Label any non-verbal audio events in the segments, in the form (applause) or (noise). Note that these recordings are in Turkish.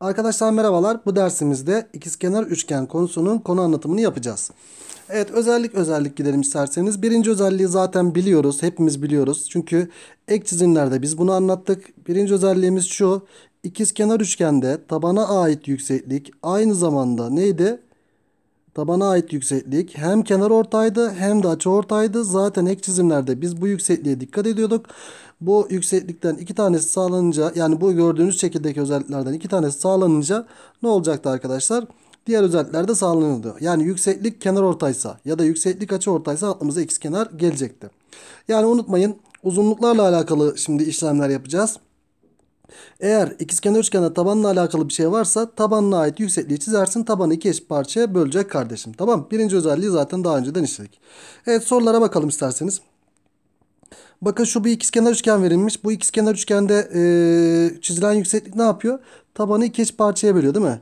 Arkadaşlar merhabalar. Bu dersimizde ikizkenar üçgen konusunun konu anlatımını yapacağız. Evet özellik özellik gidelim isterseniz. Birinci özelliği zaten biliyoruz. Hepimiz biliyoruz. Çünkü ek çizimlerde biz bunu anlattık. Birinci özelliğimiz şu. İkizkenar üçgende tabana ait yükseklik aynı zamanda neydi? Tabana ait yükseklik hem kenar ortaydı hem de açı ortaydı. Zaten ek çizimlerde biz bu yüksekliğe dikkat ediyorduk. Bu yükseklikten iki tanesi sağlanınca yani bu gördüğünüz şekildeki özelliklerden iki tanesi sağlanınca ne olacaktı arkadaşlar? Diğer özellikler de sağlanıyordu. Yani yükseklik kenar ortaysa ya da yükseklik açı ortaysa aklımıza x kenar gelecekti. Yani unutmayın uzunluklarla alakalı şimdi işlemler yapacağız. Eğer ikizkenar üçgende tabanla alakalı bir şey varsa tabanla ait yüksekliği çizersin. Tabanı iki eşit parçaya bölecek kardeşim. Tamam Birinci özelliği zaten daha önceden işledik. Evet sorulara bakalım isterseniz. Bakın şu bir ikizkenar üçgen verilmiş. Bu ikizkenar üçgende e, çizilen yükseklik ne yapıyor? Tabanı iki eşit parçaya bölüyor değil mi?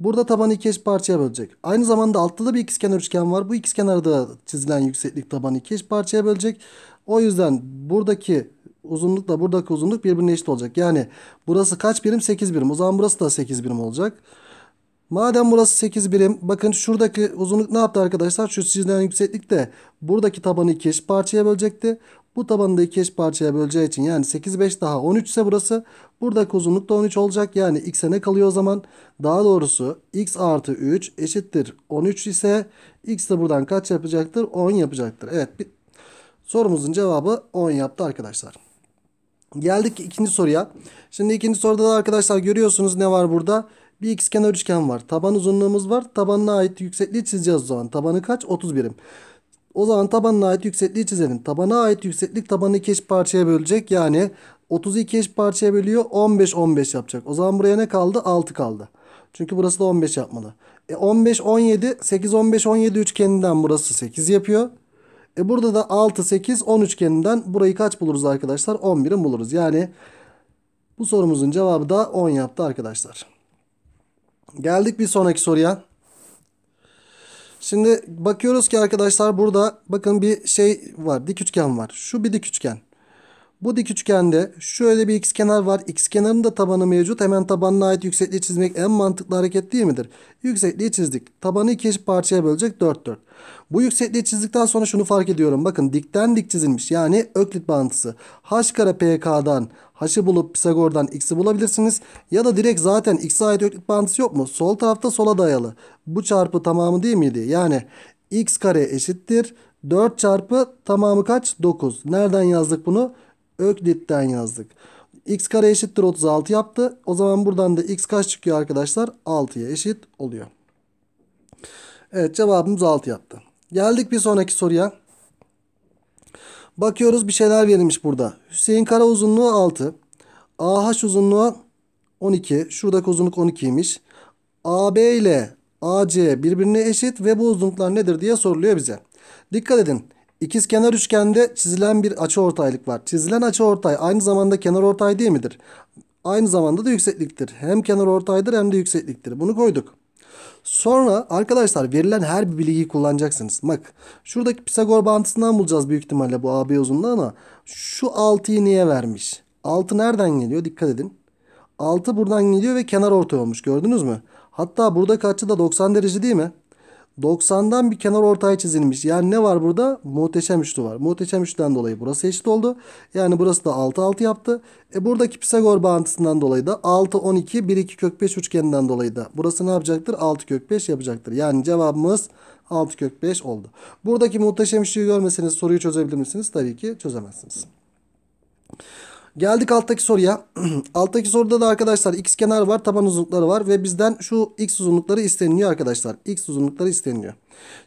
Burada tabanı iki eş parçaya bölecek. Aynı zamanda altta da bir ikizkenar üçgen var. Bu ikizkenarda çizilen yükseklik tabanı iki eş parçaya bölecek. O yüzden buradaki uzunlukla buradaki uzunluk birbirine eşit olacak. Yani burası kaç birim? 8 birim. O zaman burası da 8 birim olacak. Madem burası 8 birim. Bakın şuradaki uzunluk ne yaptı arkadaşlar? Şu çizilen yükseklik de buradaki tabanı iki eşit parçaya bölecekti. Bu tabanda iki eş parçaya böleceği için yani 8 5 daha 13 ise burası. Buradaki uzunluk da 13 olacak. Yani x'e ne kalıyor o zaman? Daha doğrusu x artı 3 eşittir 13 ise x de buradan kaç yapacaktır? 10 yapacaktır. Evet sorumuzun cevabı 10 yaptı arkadaşlar. Geldik ikinci soruya. Şimdi ikinci soruda da arkadaşlar görüyorsunuz ne var burada? Bir ikizkenar üçgen var. Taban uzunluğumuz var. Tabanına ait yüksekliği çizeceğiz o zaman. Tabanı kaç? 30 birim. O zaman tabanına ait yüksekliği çizelim. Tabana ait yükseklik tabanı iki eş parçaya bölecek. Yani 32 eş parçaya bölüyor. 15 15 yapacak. O zaman buraya ne kaldı? 6 kaldı. Çünkü burası da 15 yapmalı. E 15 17 8 15 17 üçgeninden burası 8 yapıyor. E burada da 6 8 10 üçgeninden burayı kaç buluruz arkadaşlar? 11'i buluruz. Yani bu sorumuzun cevabı da 10 yaptı arkadaşlar. Geldik bir sonraki soruya. Şimdi bakıyoruz ki arkadaşlar burada bakın bir şey var. Dik üçgen var. Şu bir dik üçgen. Bu dik üçgende şöyle bir x kenar var. X kenarının da tabanı mevcut. Hemen tabanına ait yüksekliği çizmek en mantıklı hareket değil midir? Yüksekliği çizdik. Tabanı iki parçaya bölecek 4 4. Bu yüksekliği çizdikten sonra şunu fark ediyorum. Bakın dikten dik çizilmiş. Yani öklit bağıntısı. h kare pk'dan h'ı bulup Pisagor'dan x'i bulabilirsiniz. Ya da direkt zaten x'e ait öklit bağıntısı yok mu? Sol tarafta sola dayalı. Bu çarpı tamamı değil miydi? Yani x kare eşittir. 4 çarpı tamamı kaç? 9. Nereden yazdık bunu? Öklit'ten yazdık. X kare eşittir 36 yaptı. O zaman buradan da X kaç çıkıyor arkadaşlar? 6'ya eşit oluyor. Evet cevabımız 6 yaptı. Geldik bir sonraki soruya. Bakıyoruz bir şeyler verilmiş burada. Hüseyin kara uzunluğu 6. AH uzunluğu 12. Şuradaki uzunluk 12'ymiş. AB ile AC birbirine eşit ve bu uzunluklar nedir diye soruluyor bize. Dikkat edin. İkiz kenar üçgende çizilen bir açıortaylık var. Çizilen açıortay aynı zamanda kenar ortay değil midir? Aynı zamanda da yüksekliktir. Hem kenar ortaydır hem de yüksekliktir. Bunu koyduk. Sonra arkadaşlar verilen her bir bilgiyi kullanacaksınız. Bak şuradaki Pisagor bağıntısından bulacağız büyük ihtimalle bu AB uzunluğu ama şu 6'yı niye vermiş? 6 nereden geliyor? Dikkat edin. 6 buradan geliyor ve kenar ortay olmuş gördünüz mü? Hatta burada kaçı da 90 derece değil mi? 90'dan bir kenar ortaya çizilmiş. Yani ne var burada? Muhteşem üçlü var. Muhteşem üçlüden dolayı burası eşit oldu. Yani burası da 6 6 yaptı. E buradaki Pisagor bağıntısından dolayı da 6 12 1 2 kök 5 üçgeninden dolayı da burası ne yapacaktır? 6 kök 5 yapacaktır. Yani cevabımız 6 kök 5 oldu. Buradaki muhteşem üçlüyü görmeseniz soruyu çözebilir misiniz? Tabii ki çözemezsiniz. Geldik alttaki soruya. (clears throat) alttaki soruda da arkadaşlar x kenar var, taban uzunlukları var ve bizden şu x uzunlukları isteniliyor arkadaşlar. x uzunlukları isteniliyor.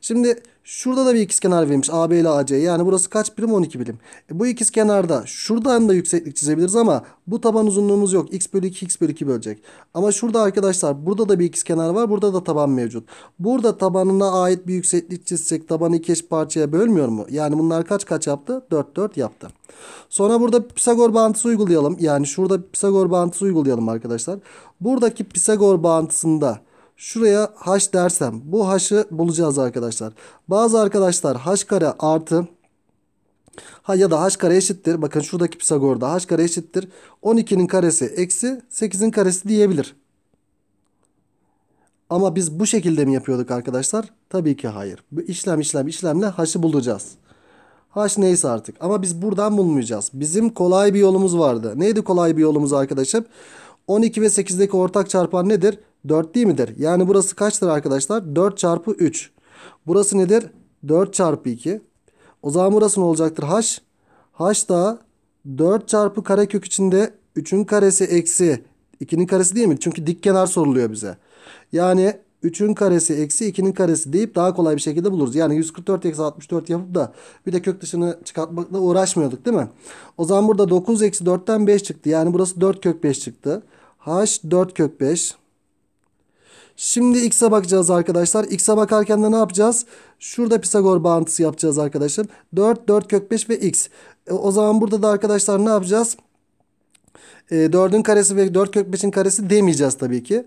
Şimdi Şurada da bir ikizkenar verilmiş AB ile AC. Yani burası kaç birim? 12 birim. E bu ikizkenarda şuradan da yükseklik çizebiliriz ama bu taban uzunluğumuz yok. X bölü 2 X bölü 2 bölecek. Ama şurada arkadaşlar burada da bir ikizkenar var. Burada da taban mevcut. Burada tabanına ait bir yükseklik çizsek tabanı iki eş parçaya bölmüyor mu? Yani bunlar kaç kaç yaptı? 4 4 yaptı. Sonra burada Pisagor bağıntısı uygulayalım. Yani şurada Pisagor bağıntısı uygulayalım arkadaşlar. Buradaki Pisagor bağıntısında Şuraya h dersem bu h'ı bulacağız arkadaşlar. Bazı arkadaşlar h kare artı ha ya da h kare eşittir. Bakın şuradaki Pisagor'da h kare eşittir. 12'nin karesi eksi 8'in karesi diyebilir. Ama biz bu şekilde mi yapıyorduk arkadaşlar? Tabii ki hayır. Bu işlem işlem işlemle h'ı bulacağız. H neyse artık. Ama biz buradan bulmayacağız. Bizim kolay bir yolumuz vardı. Neydi kolay bir yolumuz arkadaşım? 12 ve 8'deki ortak çarpan nedir? 4 değil midir? Yani burası kaçtır arkadaşlar? 4 çarpı 3. Burası nedir? 4 çarpı 2. O zaman burası ne olacaktır? H. H da 4 çarpı karekök içinde 3'ün karesi eksi 2'nin karesi değil mi? Çünkü dik kenar soruluyor bize. Yani 3'ün karesi eksi 2'nin karesi deyip daha kolay bir şekilde buluruz. Yani 144 eksi 64 yapıp da bir de kök dışını çıkartmakla uğraşmıyorduk değil mi? O zaman burada 9 eksi 4'ten 5 çıktı. Yani burası 4 kök 5 çıktı. H 4 kök 5. Şimdi x'e bakacağız arkadaşlar. X'e bakarken de ne yapacağız? Şurada Pisagor bağıntısı yapacağız arkadaşım. 4, 4 kök 5 ve x. E, o zaman burada da arkadaşlar ne yapacağız? E, 4'ün karesi ve 4 kök 5'in karesi demeyeceğiz tabii ki.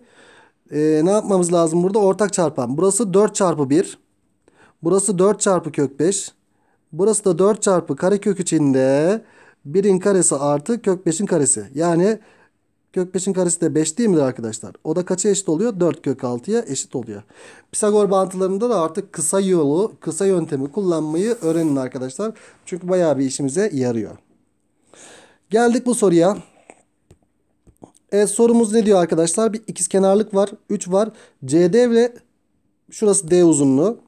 E, ne yapmamız lazım burada? Ortak çarpan. Burası 4 çarpı 1. Burası 4 çarpı kök 5. Burası da 4 çarpı kare kök içinde 1'in karesi artı kök 5'in karesi. Yani Kök 5'in karesi de 5 değil midir arkadaşlar? O da kaça eşit oluyor? 4 kök 6'ya eşit oluyor. Pisagor bağıntılarında da artık kısa yolu, kısa yöntemi kullanmayı öğrenin arkadaşlar. Çünkü bayağı bir işimize yarıyor. Geldik bu soruya. Evet sorumuz ne diyor arkadaşlar? Bir ikizkenarlık var. 3 var. CD ve şurası D uzunluğu.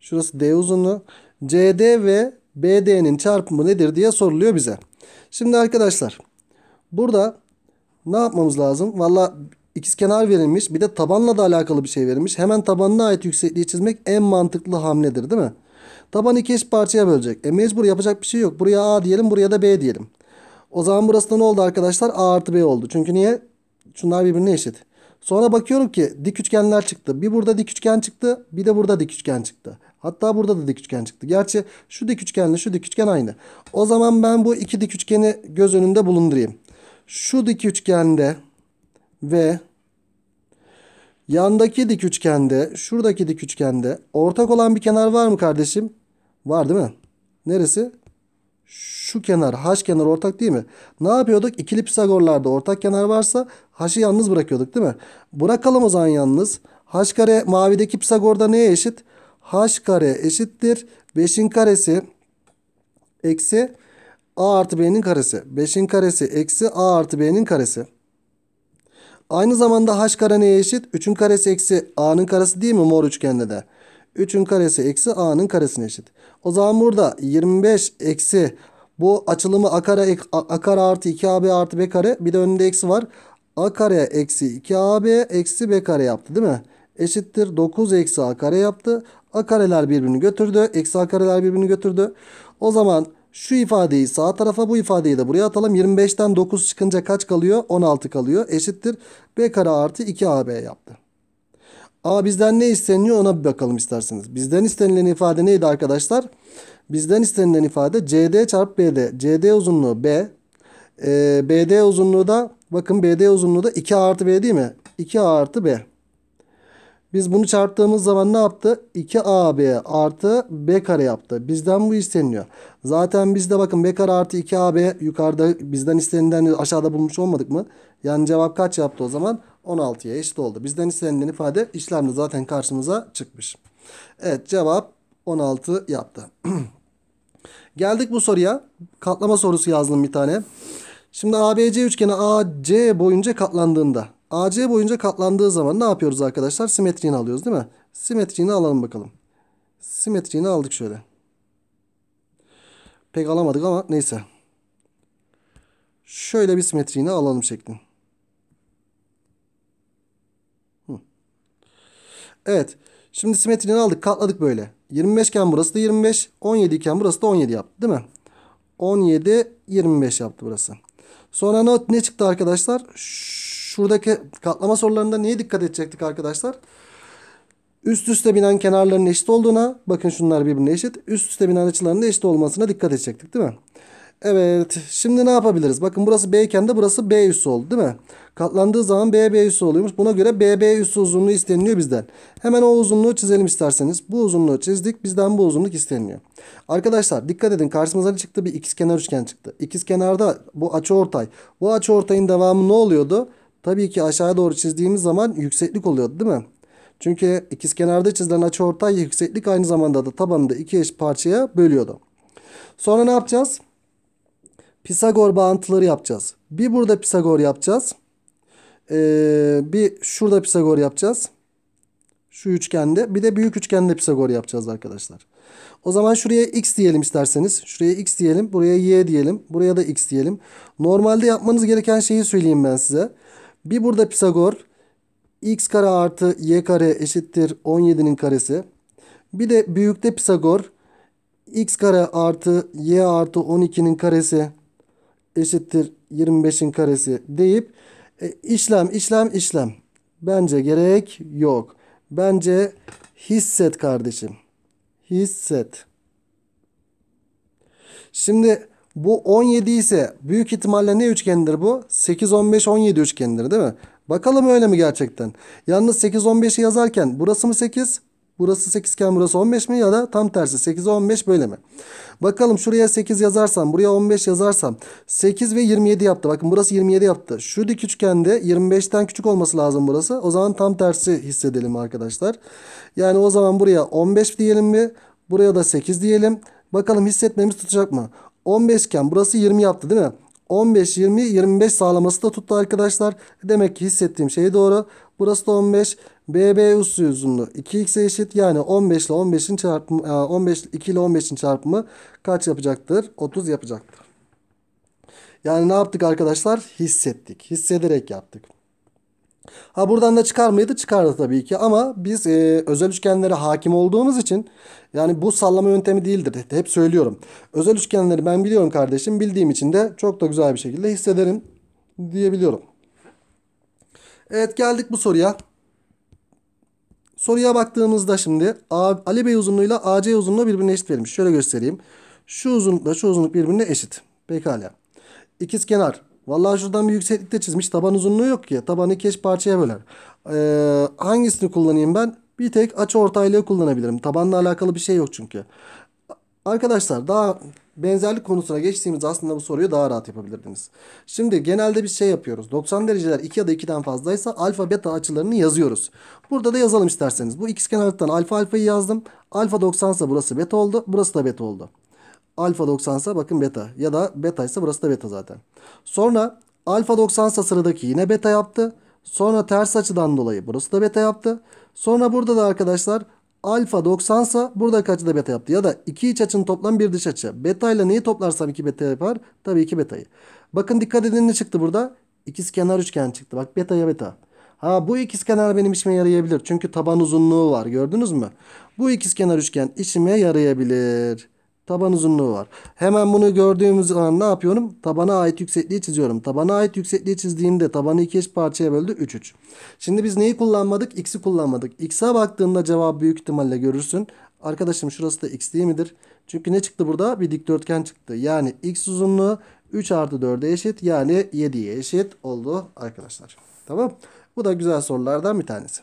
Şurası D uzunluğu. CD ve BD'nin çarpımı nedir diye soruluyor bize. Şimdi arkadaşlar burada ne yapmamız lazım? Valla kenar verilmiş. Bir de tabanla da alakalı bir şey verilmiş. Hemen tabanına ait yüksekliği çizmek en mantıklı hamledir değil mi? Taban iki eş parçaya bölecek. E mecbur yapacak bir şey yok. Buraya A diyelim buraya da B diyelim. O zaman burası da ne oldu arkadaşlar? A artı B oldu. Çünkü niye? Şunlar birbirine eşit. Sonra bakıyorum ki dik üçgenler çıktı. Bir burada dik üçgen çıktı. Bir de burada dik üçgen çıktı. Hatta burada da dik üçgen çıktı. Gerçi şu dik üçgenle şu dik üçgen aynı. O zaman ben bu iki dik üçgeni göz önünde bulundurayım şu dik üçgende ve yandaki dik üçgende, şuradaki dik üçgende ortak olan bir kenar var mı kardeşim? Var değil mi? Neresi? Şu kenar, h kenar ortak değil mi? Ne yapıyorduk? İkili Pisagorlarda ortak kenar varsa h'ı yalnız bırakıyorduk değil mi? Bırakalım o zaman yalnız. h kare mavideki Pisagor'da neye eşit? h kare eşittir. 5'in karesi eksi a artı b'nin karesi. 5'in karesi eksi a artı b'nin karesi. Aynı zamanda h kare neye eşit? 3'ün karesi eksi a'nın karesi değil mi mor üçgende de? 3'ün karesi eksi a'nın karesine eşit. O zaman burada 25 eksi bu açılımı a kare, a kare artı 2ab artı b kare bir de önünde eksi var. a kare eksi 2ab eksi b kare yaptı değil mi? Eşittir 9 eksi a kare yaptı. A kareler birbirini götürdü. Eksi a kareler birbirini götürdü. O zaman şu ifadeyi sağ tarafa bu ifadeyi de buraya atalım. 25'ten 9 çıkınca kaç kalıyor? 16 kalıyor. Eşittir. B kare artı 2AB yaptı. A bizden ne isteniyor ona bir bakalım isterseniz. Bizden istenilen ifade neydi arkadaşlar? Bizden istenilen ifade CD çarpı BD. CD uzunluğu B. E, ee, BD uzunluğu da bakın BD uzunluğu da 2 artı B değil mi? 2 artı B. Biz bunu çarptığımız zaman ne yaptı? 2AB artı B kare yaptı. Bizden bu isteniyor. Zaten bizde bakın B kare artı 2AB yukarıda bizden istenileni aşağıda bulmuş olmadık mı? Yani cevap kaç yaptı o zaman? 16'ya eşit oldu. Bizden istenilen ifade işlemde zaten karşımıza çıkmış. Evet cevap 16 yaptı. (clears throat) Geldik bu soruya. Katlama sorusu yazdım bir tane. Şimdi ABC üçgeni AC boyunca katlandığında AC boyunca katlandığı zaman ne yapıyoruz arkadaşlar? Simetriğini alıyoruz değil mi? Simetriğini alalım bakalım. Simetriğini aldık şöyle. Pek alamadık ama neyse. Şöyle bir simetriğini alalım şeklin. Evet. Şimdi simetriğini aldık. Katladık böyle. 25 iken burası da 25. 17 iken burası da 17 yaptı değil mi? 17, 25 yaptı burası. Sonra ne, ne çıktı arkadaşlar? Şuradaki katlama sorularında neye dikkat edecektik arkadaşlar? Üst üste binen kenarların eşit olduğuna, bakın şunlar birbirine eşit. Üst üste binen açıların eşit olmasına dikkat edecektik değil mi? Evet. Şimdi ne yapabiliriz? Bakın burası B iken de burası B üssü oldu değil mi? Katlandığı zaman bb B üssü oluyormuş. Buna göre bb B üssü uzunluğu isteniliyor bizden. Hemen o uzunluğu çizelim isterseniz. Bu uzunluğu çizdik. Bizden bu uzunluk isteniliyor. Arkadaşlar dikkat edin. Karşımıza çıktı? Bir ikizkenar üçgen çıktı. İkizkenarda bu açı ortay. Bu açı ortayın devamı ne oluyordu? Tabii ki aşağıya doğru çizdiğimiz zaman yükseklik oluyordu değil mi? Çünkü ikizkenarda çizilen açıortay yükseklik aynı zamanda da tabanını da iki eş parçaya bölüyordu. Sonra ne yapacağız? Pisagor bağıntıları yapacağız. Bir burada Pisagor yapacağız. Ee, bir şurada Pisagor yapacağız. Şu üçgende. Bir de büyük üçgende Pisagor yapacağız arkadaşlar. O zaman şuraya x diyelim isterseniz. Şuraya x diyelim. Buraya y diyelim. Buraya da x diyelim. Normalde yapmanız gereken şeyi söyleyeyim ben size. Bir burada Pisagor x kare artı y kare eşittir 17'nin karesi. Bir de büyükte Pisagor x kare artı y artı 12'nin karesi eşittir 25'in karesi deyip e, işlem işlem işlem. Bence gerek yok. Bence hisset kardeşim. Hisset. Şimdi bu 17 ise büyük ihtimalle ne üçgenidir bu? 8, 15, 17 üçgenidir değil mi? Bakalım öyle mi gerçekten? Yalnız 8, 15'i yazarken burası mı 8? Burası 8 iken burası 15 mi ya da tam tersi 8, 15 böyle mi? Bakalım şuraya 8 yazarsam buraya 15 yazarsam 8 ve 27 yaptı. Bakın burası 27 yaptı. Şu dik üçgende 25'ten küçük olması lazım burası. O zaman tam tersi hissedelim arkadaşlar. Yani o zaman buraya 15 diyelim mi? Buraya da 8 diyelim. Bakalım hissetmemiz tutacak mı? 15 iken burası 20 yaptı değil mi? 15, 20, 25 sağlaması da tuttu arkadaşlar. Demek ki hissettiğim şey doğru. Burası da 15. BB üssü uzunluğu 2x'e eşit. Yani 15 ile 15'in çarpımı 15 e, 2 ile 15'in çarpımı kaç yapacaktır? 30 yapacaktır. Yani ne yaptık arkadaşlar? Hissettik. Hissederek yaptık. Ha buradan da çıkar mıydı? Çıkardı tabii ki ama biz e, özel üçgenlere hakim olduğumuz için yani bu sallama yöntemi değildir. Hep söylüyorum. Özel üçgenleri ben biliyorum kardeşim. Bildiğim için de çok da güzel bir şekilde hissederim diyebiliyorum. Evet geldik bu soruya. Soruya baktığımızda şimdi Ali Bey uzunluğuyla AC uzunluğu birbirine eşit verilmiş. Şöyle göstereyim. Şu uzunlukla şu uzunluk birbirine eşit. Pekala. İkiz kenar Vallahi şuradan bir yükseklikte çizmiş. Taban uzunluğu yok ki. Tabanı keş parçaya böler. Ee, hangisini kullanayım ben? Bir tek açı ortaylığı kullanabilirim. Tabanla alakalı bir şey yok çünkü. Arkadaşlar daha benzerlik konusuna geçtiğimiz aslında bu soruyu daha rahat yapabilirdiniz. Şimdi genelde bir şey yapıyoruz. 90 dereceler 2 ya da 2'den fazlaysa alfa beta açılarını yazıyoruz. Burada da yazalım isterseniz. Bu x ikizkenarlıktan alfa alfayı yazdım. Alfa 90 ise burası beta oldu. Burası da beta oldu. Alfa 90 ise bakın beta. Ya da beta ise burası da beta zaten. Sonra alfa 90 ise sıradaki yine beta yaptı. Sonra ters açıdan dolayı burası da beta yaptı. Sonra burada da arkadaşlar alfa 90 ise buradaki açı da beta yaptı. Ya da iki iç açının toplam bir dış açı. Beta ile neyi toplarsam iki beta yapar? Tabii iki betayı. Bakın dikkat edin ne çıktı burada? İkiz kenar üçgen çıktı. Bak beta ya beta. Ha bu ikiz kenar benim işime yarayabilir. Çünkü taban uzunluğu var gördünüz mü? Bu ikiz kenar üçgen işime yarayabilir. Taban uzunluğu var. Hemen bunu gördüğümüz an ne yapıyorum? Tabana ait yüksekliği çiziyorum. Tabana ait yüksekliği çizdiğimde tabanı iki eş parçaya böldü 3 3. Şimdi biz neyi kullanmadık? X'i kullanmadık. X'e baktığında cevap büyük ihtimalle görürsün. Arkadaşım şurası da x değil midir? Çünkü ne çıktı burada? Bir dikdörtgen çıktı. Yani x uzunluğu 3 artı 4'e eşit yani 7'ye eşit oldu arkadaşlar. Tamam. Bu da güzel sorulardan bir tanesi.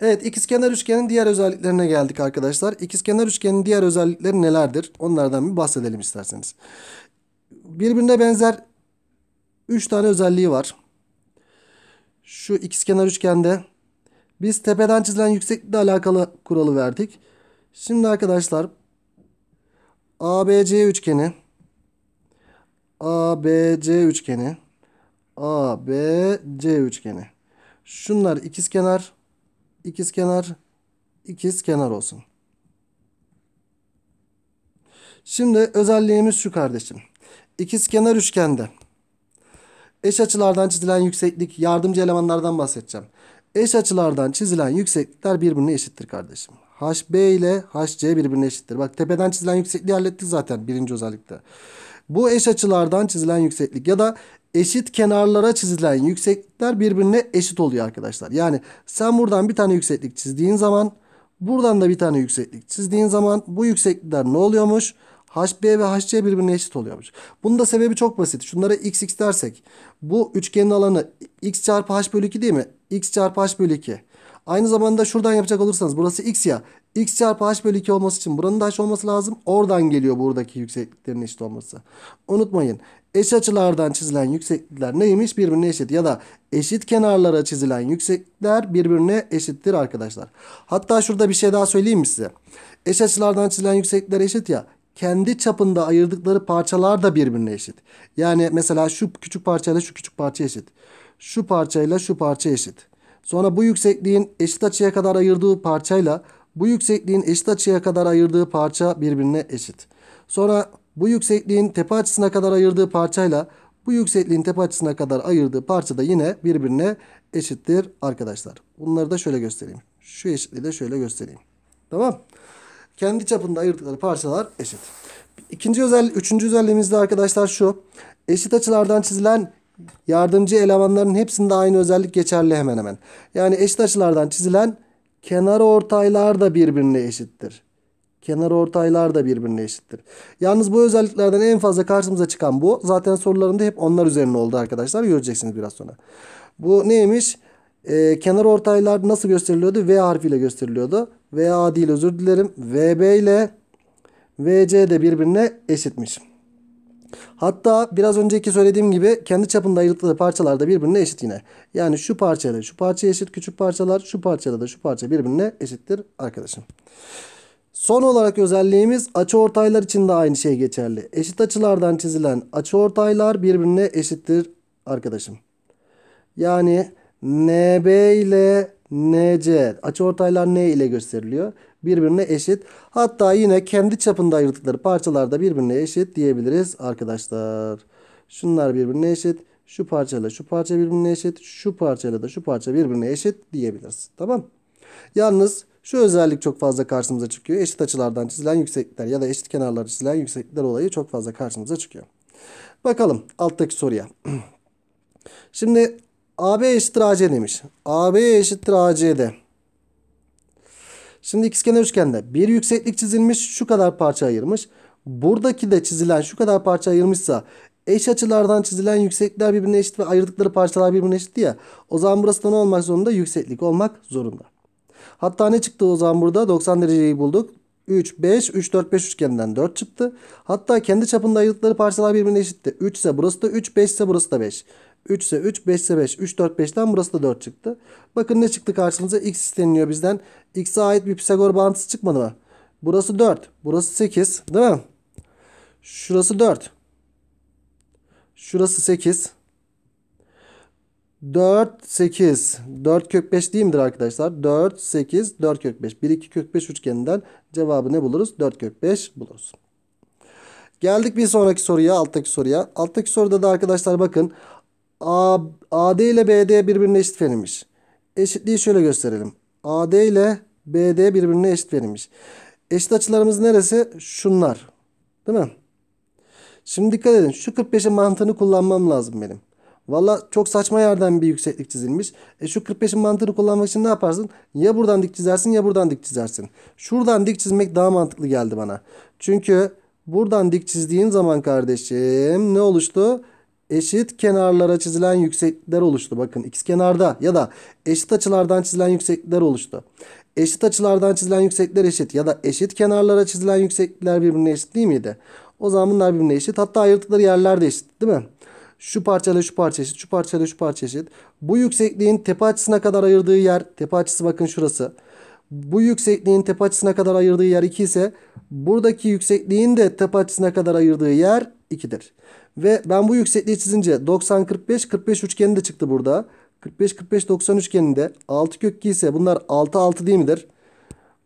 Evet ikizkenar üçgenin diğer özelliklerine geldik arkadaşlar. İkizkenar üçgenin diğer özellikleri nelerdir? Onlardan bir bahsedelim isterseniz. Birbirine benzer 3 tane özelliği var. Şu ikizkenar üçgende biz tepeden çizilen yükseklikle alakalı kuralı verdik. Şimdi arkadaşlar ABC üçgeni ABC üçgeni ABC üçgeni. Şunlar ikizkenar ikiz kenar ikiz kenar olsun. Şimdi özelliğimiz şu kardeşim. İkiz kenar üçgende eş açılardan çizilen yükseklik yardımcı elemanlardan bahsedeceğim. Eş açılardan çizilen yükseklikler birbirine eşittir kardeşim. HB ile HC birbirine eşittir. Bak tepeden çizilen yüksekliği hallettik zaten birinci özellikte. Bu eş açılardan çizilen yükseklik ya da eşit kenarlara çizilen yükseklikler birbirine eşit oluyor arkadaşlar. Yani sen buradan bir tane yükseklik çizdiğin zaman buradan da bir tane yükseklik çizdiğin zaman bu yükseklikler ne oluyormuş? HB ve HC birbirine eşit oluyormuş. Bunun da sebebi çok basit. Şunlara x x dersek bu üçgenin alanı x çarpı h bölü 2 değil mi? x çarpı h bölü 2. Aynı zamanda şuradan yapacak olursanız burası x ya x çarpı h bölü 2 olması için buranın da h olması lazım. Oradan geliyor buradaki yüksekliklerin eşit olması. Unutmayın eş açılardan çizilen yükseklikler neymiş birbirine eşit ya da eşit kenarlara çizilen yükseklikler birbirine eşittir arkadaşlar. Hatta şurada bir şey daha söyleyeyim mi size? Eş açılardan çizilen yükseklikler eşit ya kendi çapında ayırdıkları parçalar da birbirine eşit. Yani mesela şu küçük parçayla şu küçük parça eşit. Şu parçayla şu parça eşit. Sonra bu yüksekliğin eşit açıya kadar ayırdığı parçayla bu yüksekliğin eşit açıya kadar ayırdığı parça birbirine eşit. Sonra bu yüksekliğin tepe açısına kadar ayırdığı parçayla bu yüksekliğin tepe açısına kadar ayırdığı parça da yine birbirine eşittir arkadaşlar. Bunları da şöyle göstereyim. Şu eşitliği de şöyle göstereyim. Tamam. Kendi çapında ayırdıkları parçalar eşit. İkinci özel, üçüncü özelliğimiz de arkadaşlar şu. Eşit açılardan çizilen yardımcı elemanların hepsinde aynı özellik geçerli hemen hemen. Yani eşit açılardan çizilen kenar ortaylar da birbirine eşittir. Kenar ortaylar da birbirine eşittir. Yalnız bu özelliklerden en fazla karşımıza çıkan bu. Zaten sorularımda hep onlar üzerine oldu arkadaşlar. Göreceksiniz biraz sonra. Bu neymiş? Ee, kenar ortaylar nasıl gösteriliyordu? V harfiyle gösteriliyordu. VA değil özür dilerim. VB ile VC de birbirine eşitmiş. Hatta biraz önceki söylediğim gibi kendi çapında ayrıldığı parçalar da birbirine eşit yine. Yani şu parçayla şu parça eşit küçük parçalar şu parçayla da şu parça birbirine eşittir arkadaşım. Son olarak özelliğimiz açıortaylar için de aynı şey geçerli. Eşit açılardan çizilen açıortaylar birbirine eşittir arkadaşım. Yani NB ile NC açıortaylar ne ile gösteriliyor birbirine eşit. Hatta yine kendi çapında ayırdıkları parçalarda birbirine eşit diyebiliriz arkadaşlar. Şunlar birbirine eşit. Şu parçayla şu parça birbirine eşit. Şu parçayla da şu parça birbirine eşit diyebiliriz. Tamam. Yalnız şu özellik çok fazla karşımıza çıkıyor. Eşit açılardan çizilen yükseklikler ya da eşit kenarlar çizilen yükseklikler olayı çok fazla karşımıza çıkıyor. Bakalım alttaki soruya. (clears throat) Şimdi AB eşittir AC demiş. AB eşittir AC'de. Şimdi ikizkenar üçgende bir yükseklik çizilmiş şu kadar parça ayırmış. Buradaki de çizilen şu kadar parça ayırmışsa eş açılardan çizilen yüksekler birbirine eşit ve ayırdıkları parçalar birbirine eşit ya. O zaman burası da ne olmak zorunda? Yükseklik olmak zorunda. Hatta ne çıktı o zaman burada? 90 dereceyi bulduk. 3, 5, 3, 4, 5 üçgeninden 4 çıktı. Hatta kendi çapında ayırdıkları parçalar birbirine eşitti. 3 ise burası da 3, 5 ise burası da 5. 3 ise 3, 5 ise 5. 3, 4, 5'ten burası da 4 çıktı. Bakın ne çıktı karşımıza? X isteniliyor bizden. X'e ait bir Pisagor bağıntısı çıkmadı mı? Burası 4. Burası 8. Değil mi? Şurası 4. Şurası 8. 4, 8. 4 kök 5 değil midir arkadaşlar? 4, 8, 4 kök 5. 1, 2 kök 5 üçgeninden cevabı ne buluruz? 4 kök 5 buluruz. Geldik bir sonraki soruya. Alttaki soruya. Alttaki soruda da arkadaşlar bakın. Bakın. AD ile BD birbirine eşit verilmiş. Eşitliği şöyle gösterelim. AD ile BD birbirine eşit verilmiş. Eşit açılarımız neresi? Şunlar. Değil mi? Şimdi dikkat edin. Şu 45'in mantığını kullanmam lazım benim. Valla çok saçma yerden bir yükseklik çizilmiş. E şu 45'in mantığını kullanmak için ne yaparsın? Ya buradan dik çizersin ya buradan dik çizersin. Şuradan dik çizmek daha mantıklı geldi bana. Çünkü buradan dik çizdiğin zaman kardeşim ne oluştu? eşit kenarlara çizilen yükseklikler oluştu. Bakın x kenarda ya da eşit açılardan çizilen yükseklikler oluştu. Eşit açılardan çizilen yükseklikler eşit ya da eşit kenarlara çizilen yükseklikler birbirine eşit değil miydi? O zaman bunlar birbirine eşit. Hatta ayırdıkları yerler de eşit değil mi? Şu parçayla şu parça eşit, şu parçayla şu parça eşit. Bu yüksekliğin tepe açısına kadar ayırdığı yer, tepe açısı bakın şurası. Bu yüksekliğin tepe açısına kadar ayırdığı yer 2 ise buradaki yüksekliğin de tepe açısına kadar ayırdığı yer 2'dir. Ve ben bu yüksekliği çizince 90-45, 45 üçgeni de çıktı burada. 45-45-90 üçgeninde 6 kök ise bunlar 6-6 değil midir?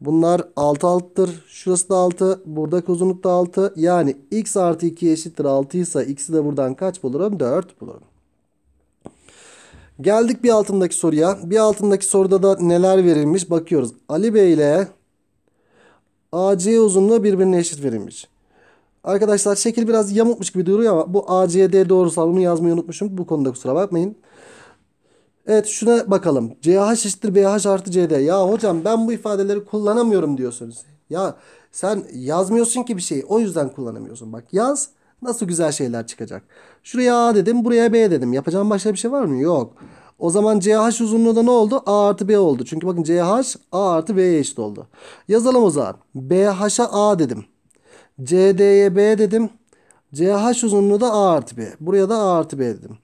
Bunlar 6 altıdır. Şurası da 6. Buradaki uzunluk da 6. Yani x artı 2 eşittir 6 ise x'i de buradan kaç bulurum? 4 bulurum. Geldik bir altındaki soruya. Bir altındaki soruda da neler verilmiş bakıyoruz. Ali Bey ile AC uzunluğu birbirine eşit verilmiş. Arkadaşlar şekil biraz yamukmuş gibi duruyor ama bu ACD doğrusal bunu yazmayı unutmuşum. Bu konuda kusura bakmayın. Evet şuna bakalım. CH eşittir BH artı CD. Ya hocam ben bu ifadeleri kullanamıyorum diyorsunuz. Ya sen yazmıyorsun ki bir şeyi. O yüzden kullanamıyorsun. Bak yaz nasıl güzel şeyler çıkacak. Şuraya A dedim buraya B dedim. Yapacağım başka bir şey var mı? Yok. O zaman CH uzunluğu da ne oldu? A artı B oldu. Çünkü bakın CH A artı B'ye eşit oldu. Yazalım o zaman. BH'a A dedim. CD'ye B dedim. CH uzunluğu da A artı B. Buraya da A artı B dedim.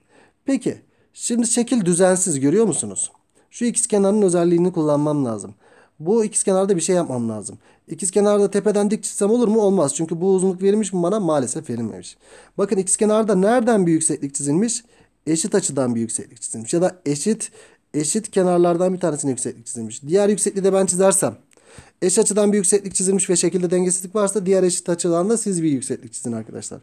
Peki şimdi şekil düzensiz görüyor musunuz? Şu ikiz kenarın özelliğini kullanmam lazım. Bu ikiz kenarda bir şey yapmam lazım. İkiz kenarda tepeden dik çizsem olur mu? Olmaz. Çünkü bu uzunluk verilmiş mi bana? Maalesef verilmemiş. Bakın ikiz kenarda nereden bir yükseklik çizilmiş? Eşit açıdan bir yükseklik çizilmiş. Ya da eşit eşit kenarlardan bir tanesine yükseklik çizilmiş. Diğer yüksekliği de ben çizersem Eş açıdan bir yükseklik çizilmiş ve şekilde dengesizlik varsa diğer eşit açıdan da siz bir yükseklik çizin arkadaşlar.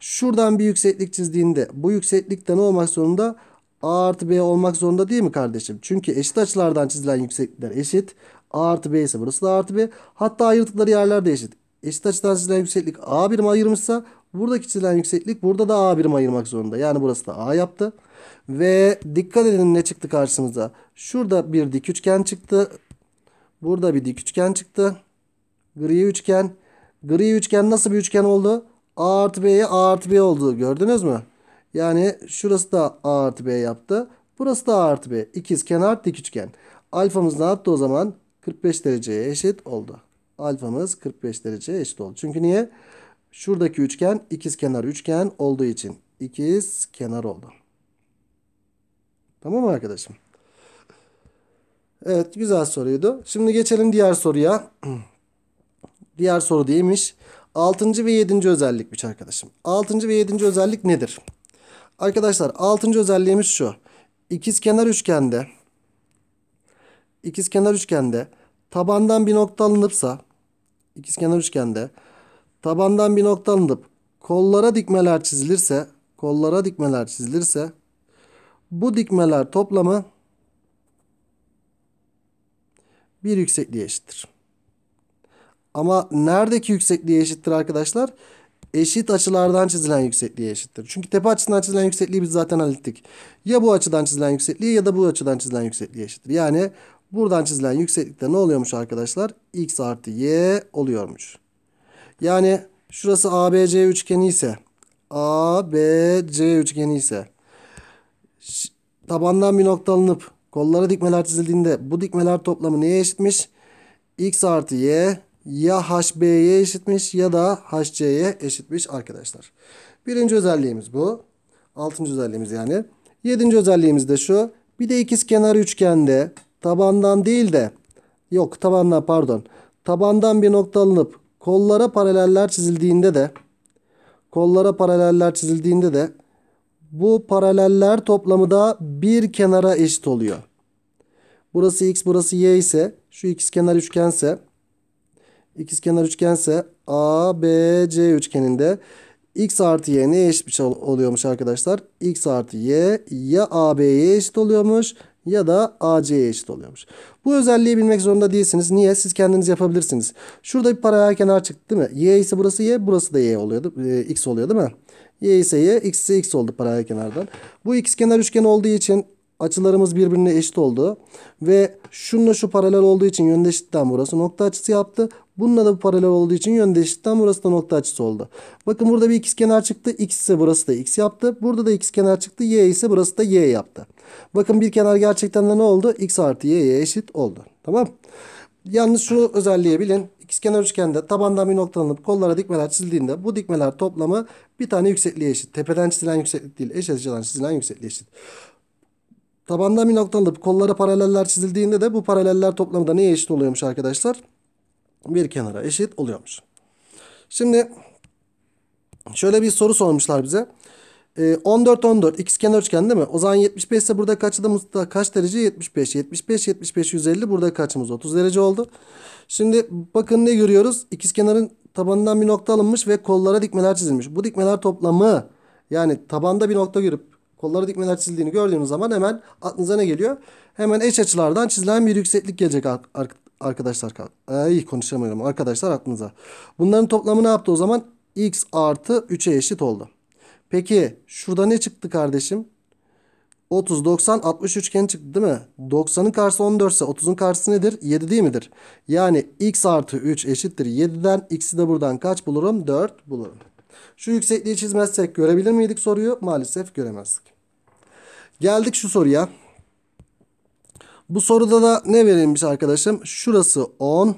Şuradan bir yükseklik çizdiğinde bu yükseklik ne olmak zorunda? A artı B olmak zorunda değil mi kardeşim? Çünkü eşit açılardan çizilen yükseklikler eşit. A artı B ise burası da A artı B. Hatta ayırdıkları yerler de eşit. Eşit açıdan çizilen yükseklik A birim ayırmışsa buradaki çizilen yükseklik burada da A birim ayırmak zorunda. Yani burası da A yaptı. Ve dikkat edin ne çıktı karşımıza. Şurada bir dik üçgen çıktı. Burada bir dik üçgen çıktı. Gri üçgen. Gri üçgen nasıl bir üçgen oldu? A artı B'ye A artı B oldu. Gördünüz mü? Yani şurası da A artı B yaptı. Burası da A artı B. İkiz kenar dik üçgen. Alfamız ne yaptı o zaman? 45 dereceye eşit oldu. Alfamız 45 dereceye eşit oldu. Çünkü niye? Şuradaki üçgen ikiz kenar üçgen olduğu için ikiz kenar oldu. Tamam mı arkadaşım? Evet güzel soruydu. Şimdi geçelim diğer soruya. (clears throat) diğer soru değilmiş. 6. ve 7. özellikmiş arkadaşım. 6. ve 7. özellik nedir? Arkadaşlar 6. özelliğimiz şu. İkizkenar üçgende ikizkenar üçgende tabandan bir nokta alınıpsa ikizkenar üçgende tabandan bir nokta alınıp kollara dikmeler çizilirse kollara dikmeler çizilirse bu dikmeler toplamı bir yüksekliğe eşittir. Ama neredeki yüksekliğe eşittir arkadaşlar? Eşit açılardan çizilen yüksekliğe eşittir. Çünkü tepe açısından çizilen yüksekliği biz zaten hallettik. Ya bu açıdan çizilen yüksekliği ya da bu açıdan çizilen yüksekliğe eşittir. Yani buradan çizilen yükseklikte ne oluyormuş arkadaşlar? X artı Y oluyormuş. Yani şurası ABC üçgeni ise ABC üçgeni ise tabandan bir nokta alınıp Kollara dikmeler çizildiğinde bu dikmeler toplamı neye eşitmiş? X artı Y ya HB'ye eşitmiş ya da HC'ye eşitmiş arkadaşlar. Birinci özelliğimiz bu. Altıncı özelliğimiz yani. Yedinci özelliğimiz de şu. Bir de ikiz kenar üçgende tabandan değil de yok tabandan pardon. Tabandan bir nokta alınıp kollara paraleller çizildiğinde de kollara paraleller çizildiğinde de bu paraleller toplamı da bir kenara eşit oluyor. Burası x burası y ise şu x ikizkenar üçgense ikizkenar üçgense ABC üçgeninde x artı y neye eşitmiş şey oluyormuş arkadaşlar? x artı y ya AB'ye eşit oluyormuş ya da AC'ye eşit oluyormuş. Bu özelliği bilmek zorunda değilsiniz. Niye? Siz kendiniz yapabilirsiniz. Şurada bir paralel kenar çıktı değil mi? Y ise burası y, burası da y oluyordu. E, x oluyor değil mi? Y ise Y, X ise X oldu paralel kenardan. Bu x kenar üçgen olduğu için açılarımız birbirine eşit oldu. Ve şununla şu paralel olduğu için yöndeşitten burası nokta açısı yaptı. Bununla da bu paralel olduğu için yöndeşitten burası da nokta açısı oldu. Bakın burada bir ikiz kenar çıktı. X ise burası da X yaptı. Burada da ikiz kenar çıktı. Y ise burası da Y yaptı. Bakın bir kenar gerçekten de ne oldu? X artı Y'ye eşit oldu. Tamam. Yalnız şunu özelliğe bilin. İkizkenar üçgende tabandan bir noktalanıp kollara dikmeler çizildiğinde bu dikmeler toplamı bir tane yüksekliğe eşit. Tepeden çizilen yükseklik değil, eş açıdan çizilen yüksekliğe eşit. Tabandan bir noktalanıp kollara paraleller çizildiğinde de bu paraleller toplamı da neye eşit oluyormuş arkadaşlar? Bir kenara eşit oluyormuş. Şimdi şöyle bir soru sormuşlar bize. E, 14 14 x kenar üçgen değil mi? O zaman 75 ise burada kaçta mutlaka kaç derece? 75. 75 75 150 burada kaçımız? 30 derece oldu. Şimdi bakın ne görüyoruz? İkizkenarın kenarın tabanından bir nokta alınmış ve kollara dikmeler çizilmiş. Bu dikmeler toplamı yani tabanda bir nokta görüp kollara dikmeler çizildiğini gördüğünüz zaman hemen aklınıza ne geliyor? Hemen eş açılardan çizilen bir yükseklik gelecek arkadaşlar. Ay konuşamıyorum arkadaşlar aklınıza. Bunların toplamı ne yaptı o zaman? x artı 3'e eşit oldu. Peki şurada ne çıktı kardeşim? 30, 90, 60 üçgeni çıktı değil mi? 90'ın karşısı 14 ise 30'un karşısı nedir? 7 değil midir? Yani x artı 3 eşittir 7'den x'i de buradan kaç bulurum? 4 bulurum. Şu yüksekliği çizmezsek görebilir miydik soruyu? Maalesef göremezdik. Geldik şu soruya. Bu soruda da ne verilmiş arkadaşım? Şurası 10.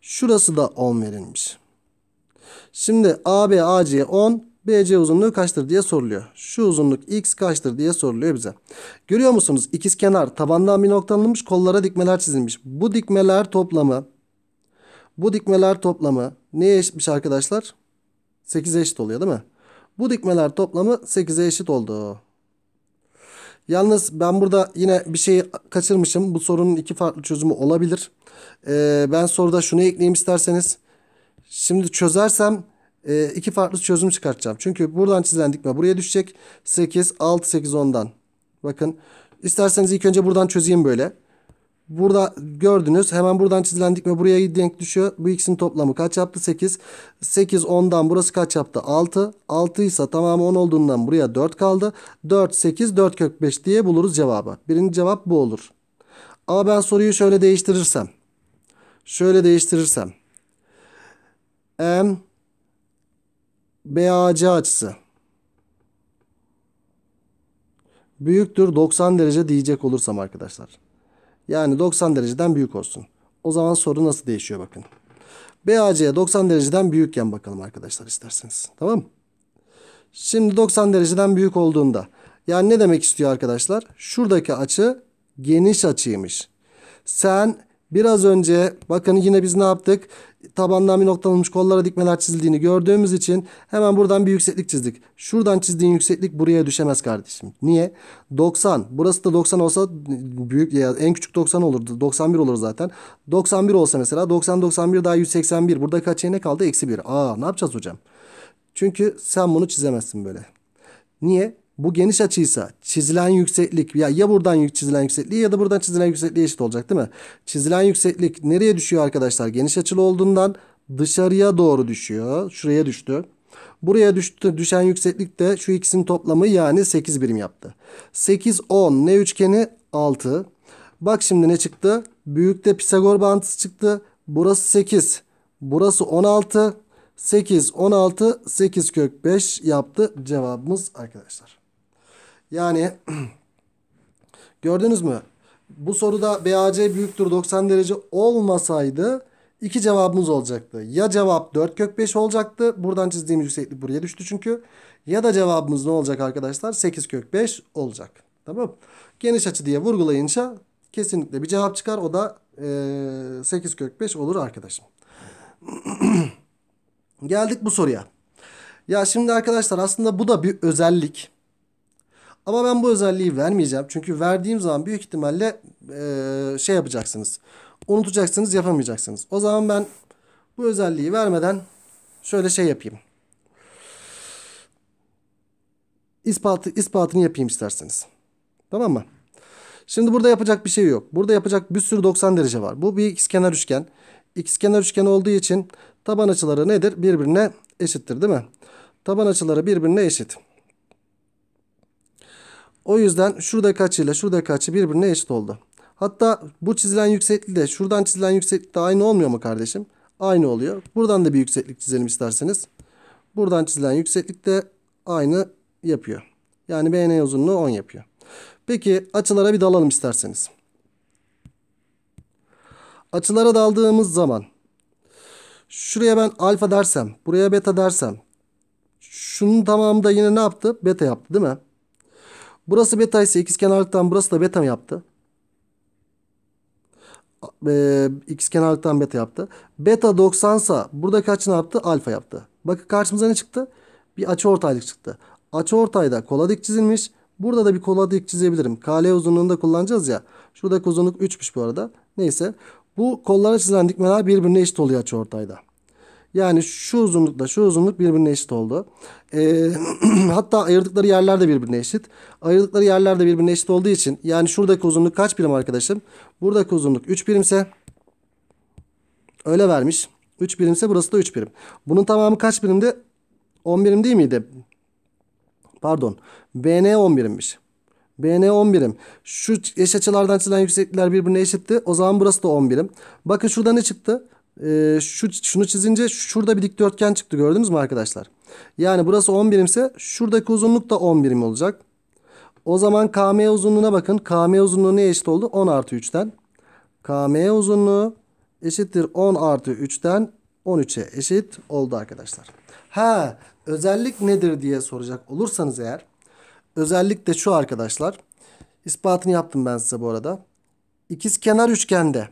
Şurası da 10 verilmiş. Şimdi AB AC'ye 10. BC uzunluğu kaçtır diye soruluyor. Şu uzunluk x kaçtır diye soruluyor bize. Görüyor musunuz? İkiz kenar tabandan bir noktalanmış kollara dikmeler çizilmiş. Bu dikmeler toplamı bu dikmeler toplamı neye eşitmiş arkadaşlar? 8'e eşit oluyor değil mi? Bu dikmeler toplamı 8'e eşit oldu. Yalnız ben burada yine bir şeyi kaçırmışım. Bu sorunun iki farklı çözümü olabilir. Ee, ben soruda şunu ekleyeyim isterseniz. Şimdi çözersem ee, iki farklı çözüm çıkartacağım. Çünkü buradan çizilen dikme buraya düşecek. 8, 6, 8, 10'dan. Bakın. İsterseniz ilk önce buradan çözeyim böyle. Burada gördünüz. Hemen buradan çizilen dikme buraya denk düşüyor. Bu ikisinin toplamı kaç yaptı? 8. 8, 10'dan burası kaç yaptı? 6. 6 ise tamamı 10 olduğundan buraya 4 kaldı. 4, 8, 4 kök 5 diye buluruz cevabı. Birinci cevap bu olur. Ama ben soruyu şöyle değiştirirsem. Şöyle değiştirirsem. M BAC açısı büyüktür 90 derece diyecek olursam arkadaşlar. Yani 90 dereceden büyük olsun. O zaman soru nasıl değişiyor bakın. BAC'ye 90 dereceden büyükken bakalım arkadaşlar isterseniz. Tamam mı? Şimdi 90 dereceden büyük olduğunda. Yani ne demek istiyor arkadaşlar? Şuradaki açı geniş açıymış. Sen Biraz önce bakın yine biz ne yaptık? Tabandan bir noktalanmış kollara dikmeler çizildiğini gördüğümüz için hemen buradan bir yükseklik çizdik. Şuradan çizdiğin yükseklik buraya düşemez kardeşim. Niye? 90. Burası da 90 olsa büyük ya en küçük 90 olurdu. 91 olur zaten. 91 olsa mesela 90 91 daha 181. Burada kaç ne kaldı? Eksi 1. Aa ne yapacağız hocam? Çünkü sen bunu çizemezsin böyle. Niye? bu geniş açıysa çizilen yükseklik ya ya buradan çizilen yüksekliği ya da buradan çizilen yüksekliğe eşit olacak değil mi? Çizilen yükseklik nereye düşüyor arkadaşlar? Geniş açılı olduğundan dışarıya doğru düşüyor. Şuraya düştü. Buraya düştü, düşen yükseklik de şu ikisinin toplamı yani 8 birim yaptı. 8, 10 ne üçgeni? 6. Bak şimdi ne çıktı? Büyükte Pisagor bağıntısı çıktı. Burası 8. Burası 16. 8, 16, 8 kök 5 yaptı cevabımız arkadaşlar. Yani (clears throat) gördünüz mü? Bu soruda BAC büyüktür 90 derece olmasaydı iki cevabımız olacaktı. Ya cevap 4 kök 5 olacaktı. Buradan çizdiğimiz yükseklik buraya düştü çünkü. Ya da cevabımız ne olacak arkadaşlar? 8 kök 5 olacak. Tamam. Geniş açı diye vurgulayınca kesinlikle bir cevap çıkar. O da e, 8 kök 5 olur arkadaşım. (clears throat) Geldik bu soruya. Ya şimdi arkadaşlar aslında bu da bir özellik. Ama ben bu özelliği vermeyeceğim. Çünkü verdiğim zaman büyük ihtimalle e, şey yapacaksınız. Unutacaksınız yapamayacaksınız. O zaman ben bu özelliği vermeden şöyle şey yapayım. İspatı, ispatını yapayım isterseniz. Tamam mı? Şimdi burada yapacak bir şey yok. Burada yapacak bir sürü 90 derece var. Bu bir ikizkenar üçgen. İkizkenar üçgen olduğu için taban açıları nedir? Birbirine eşittir değil mi? Taban açıları birbirine eşit. O yüzden şuradaki açıyla şuradaki açı birbirine eşit oldu. Hatta bu çizilen yükseklik de şuradan çizilen yükseklik de aynı olmuyor mu kardeşim? Aynı oluyor. Buradan da bir yükseklik çizelim isterseniz. Buradan çizilen yükseklik de aynı yapıyor. Yani BN uzunluğu 10 yapıyor. Peki açılara bir dalalım isterseniz. Açılara daldığımız zaman şuraya ben alfa dersem, buraya beta dersem şunun tamamı da yine ne yaptı? Beta yaptı değil mi? Burası beta ise x ikizkenarlıktan burası da beta mı yaptı? E, ikizkenarlıktan beta yaptı. Beta 90 sa burada kaç ne yaptı? Alfa yaptı. Bakın karşımıza ne çıktı? Bir açı ortaylık çıktı. Açı ortayda kola dik çizilmiş. Burada da bir kola dik çizebilirim. KL uzunluğunda kullanacağız ya. Şuradaki uzunluk 3'müş bu arada. Neyse. Bu kollara çizilen dikmeler birbirine eşit oluyor açı ortayda. Yani şu uzunlukla şu uzunluk birbirine eşit oldu. E, (clears throat) hatta ayırdıkları yerler de birbirine eşit. Ayırdıkları yerler de birbirine eşit olduğu için yani şuradaki uzunluk kaç birim arkadaşım? Buradaki uzunluk 3 birimse öyle vermiş. 3 birimse burası da 3 birim. Bunun tamamı kaç birimdi? 10 birim değil miydi? Pardon. BN 10 birimmiş. BN 10 birim. Şu eş açılardan çizilen yükseklikler birbirine eşitti. O zaman burası da 10 birim. Bakın şurada ne çıktı? e, şu şunu çizince şurada bir dikdörtgen çıktı gördünüz mü arkadaşlar? Yani burası 10 birimse şuradaki uzunluk da 10 birim olacak. O zaman KM uzunluğuna bakın. KM uzunluğu neye eşit oldu? 10 artı 3'ten. KM uzunluğu eşittir 10 artı 3'ten 13'e eşit oldu arkadaşlar. Ha özellik nedir diye soracak olursanız eğer. Özellik de şu arkadaşlar. İspatını yaptım ben size bu arada. İkiz kenar üçgende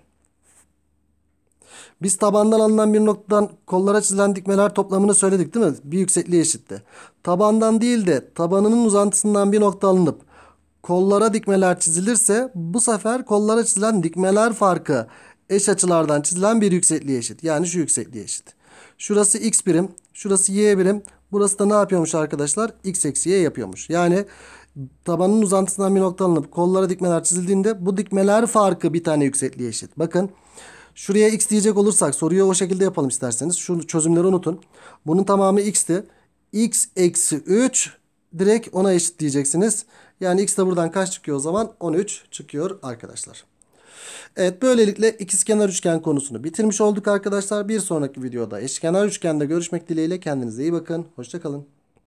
biz tabandan alınan bir noktadan kollara çizilen dikmeler toplamını söyledik değil mi? Bir yüksekliğe eşitti. Tabandan değil de tabanının uzantısından bir nokta alınıp kollara dikmeler çizilirse bu sefer kollara çizilen dikmeler farkı eş açılardan çizilen bir yüksekliğe eşit. Yani şu yüksekliğe eşit. Şurası x birim, şurası y birim. Burası da ne yapıyormuş arkadaşlar? x eksi y yapıyormuş. Yani tabanın uzantısından bir nokta alınıp kollara dikmeler çizildiğinde bu dikmeler farkı bir tane yüksekliğe eşit. Bakın Şuraya x diyecek olursak soruyu o şekilde yapalım isterseniz. Şu çözümleri unutun. Bunun tamamı x'ti. x eksi 3 direkt ona eşit diyeceksiniz. Yani x de buradan kaç çıkıyor o zaman? 13 çıkıyor arkadaşlar. Evet böylelikle ikizkenar üçgen konusunu bitirmiş olduk arkadaşlar. Bir sonraki videoda eşkenar üçgende görüşmek dileğiyle kendinize iyi bakın. Hoşçakalın.